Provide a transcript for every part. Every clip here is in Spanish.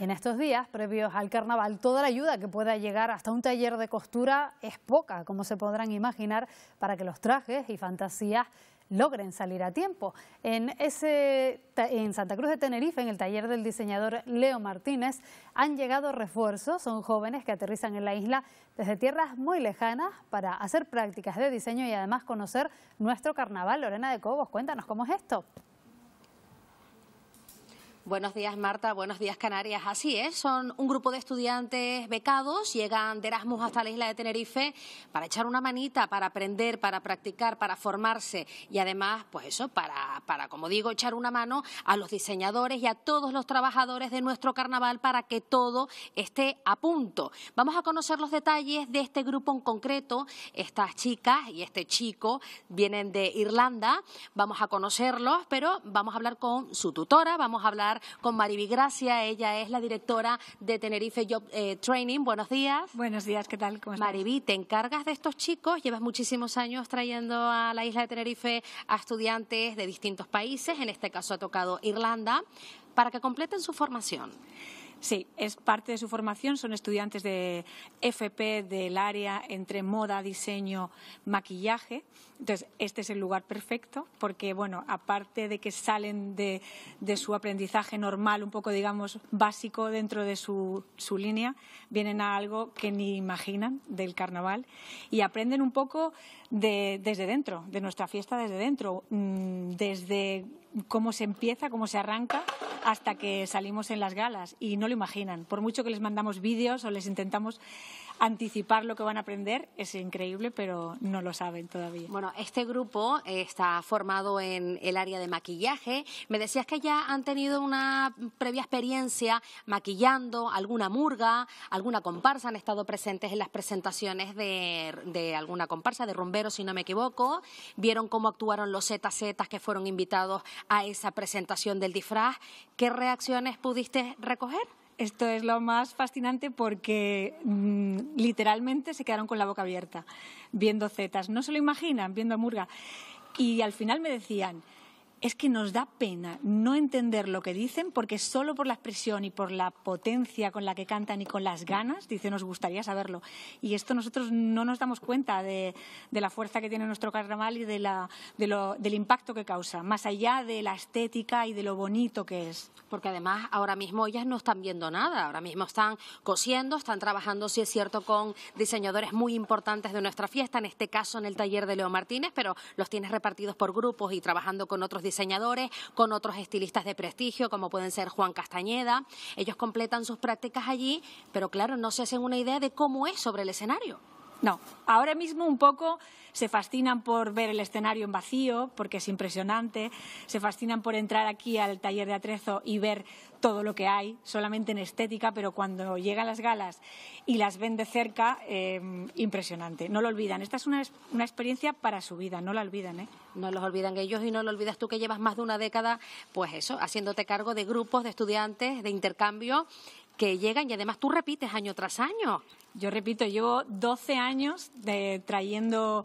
En estos días previos al carnaval, toda la ayuda que pueda llegar hasta un taller de costura es poca, como se podrán imaginar, para que los trajes y fantasías logren salir a tiempo. En, Santa Cruz de Tenerife, en el taller del diseñador Leo Martínez, han llegado refuerzos, son jóvenes que aterrizan en la isla desde tierras muy lejanas para hacer prácticas de diseño y además conocer nuestro carnaval. Lorena de Cobos, cuéntanos cómo es esto. Buenos días, Marta. Buenos días, Canarias. Así es, son un grupo de estudiantes becados, llegan de Erasmus hasta la isla de Tenerife para echar una manita, para aprender, para practicar, para formarse y además, pues eso, para, para como digo, echar una mano a los diseñadores y a todos los trabajadores de nuestro carnaval para que todo esté a punto. Vamos a conocer los detalles de este grupo en concreto. Estas chicas y este chico vienen de Irlanda. Vamos a conocerlos, pero vamos a hablar con su tutora, vamos a hablar con Mariby Gracia. Ella es la directora de Tenerife Job eh, Training. Buenos días. Buenos días, ¿qué tal? ¿Cómo estás? Mariby, te encargas de estos chicos. Llevas muchísimos años trayendo a la isla de Tenerife a estudiantes de distintos países. En este caso ha tocado Irlanda para que completen su formación. Sí, es parte de su formación. Son estudiantes de FP del área entre moda, diseño, maquillaje. Entonces, este es el lugar perfecto porque, bueno, aparte de que salen de, su aprendizaje normal, un poco, digamos, básico dentro de su, su línea, vienen a algo que ni imaginan del carnaval y aprenden un poco de, desde dentro, de nuestra fiesta desde dentro, mm, desde cómo se empieza, cómo se arranca hasta que salimos en las galas y no lo imaginan. Por mucho que les mandamos vídeos o les intentamos anticipar lo que van a aprender es increíble, pero no lo saben todavía. Bueno, este grupo eh, está formado en el área de maquillaje. Me decías que ya han tenido una previa experiencia maquillando alguna murga, alguna comparsa, han estado presentes en las presentaciones de, alguna comparsa, de rumberos, si no me equivoco. Vieron cómo actuaron los ZZ que fueron invitados a esa presentación del disfraz. ¿Qué reacciones pudiste recoger? Esto es lo más fascinante porque mm, literalmente se quedaron con la boca abierta viendo Zetas. No se lo imaginan viendo a Murga. Y al final me decían, es que nos da pena no entender lo que dicen porque solo por la expresión y por la potencia con la que cantan y con las ganas, dice, nos gustaría saberlo. Y esto nosotros no nos damos cuenta de, la fuerza que tiene nuestro carnaval y de la, del impacto que causa, más allá de la estética y de lo bonito que es. Porque además ahora mismo ellas no están viendo nada, ahora mismo están cosiendo, están trabajando, si es cierto, con diseñadores muy importantes de nuestra fiesta, en este caso en el taller de Leo Martínez, pero los tienes repartidos por grupos y trabajando con otros diseñadores diseñadores, con otros estilistas de prestigio, como pueden ser Juan Castañeda. Ellos completan sus prácticas allí, pero claro, no se hacen una idea de cómo es sobre el escenario. No, ahora mismo un poco se fascinan por ver el escenario en vacío, porque es impresionante, se fascinan por entrar aquí al taller de atrezo y ver todo lo que hay, solamente en estética, pero cuando llegan las galas y las ven de cerca, eh, impresionante. No lo olvidan. Esta es una, experiencia para su vida, no la olvidan. ¿eh? No los olvidan ellos y no lo olvidas tú que llevas más de una década, pues eso, haciéndote cargo de grupos de estudiantes, de intercambio que llegan y además tú repites año tras año. Yo repito, llevo 12 años de, trayendo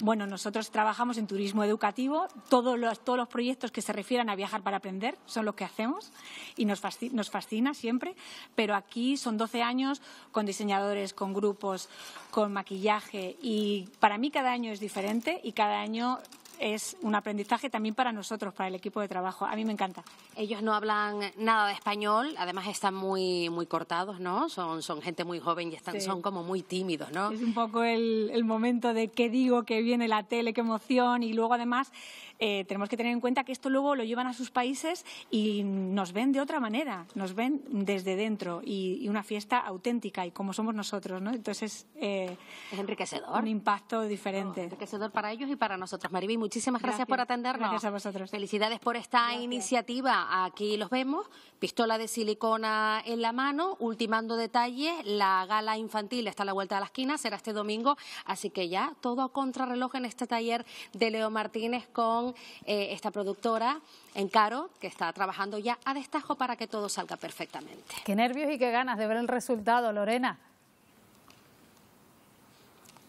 bueno, nosotros trabajamos en turismo educativo. Todos los, todos los proyectos que se refieran a viajar para aprender son los que hacemos y nos nos fascina, siempre. Pero aquí son 12 años con diseñadores, con grupos, con maquillaje y para mí cada año es diferente y cada año es un aprendizaje también para nosotros, para el equipo de trabajo. A mí me encanta. Ellos no hablan nada de español, además están muy, cortados, ¿no? Son, gente muy joven y están, son como muy tímidos, ¿no? Es un poco el, el momento de qué digo, que viene la tele, qué emoción y luego además eh, tenemos que tener en cuenta que esto luego lo llevan a sus países y nos ven de otra manera, nos ven desde dentro y, una fiesta auténtica y como somos nosotros, ¿no? Entonces eh, es enriquecedor, un impacto diferente, Es enriquecedor para ellos y para nosotros. Mariby, muchísimas gracias, por atendernos. Gracias a vosotros. Felicidades por esta iniciativa. Aquí los vemos, pistola de silicona en la mano, ultimando detalles. La gala infantil está a la vuelta de la esquina, será este domingo, así que ya todo a contrarreloj en este taller de Leo Martínez con eh, esta productora, en Caro que está trabajando ya a destajo para que todo salga perfectamente. Qué nervios y qué ganas de ver el resultado, Lorena.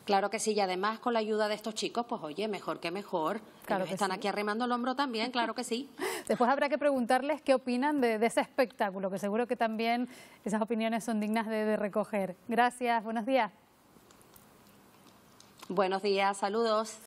Claro que sí, y además con la ayuda de estos chicos, pues oye, mejor que mejor. que están aquí arrimando el hombro también, claro que sí. Después habrá que preguntarles qué opinan de, ese espectáculo, que seguro que también esas opiniones son dignas de recoger. Gracias, buenos días. Buenos días, saludos.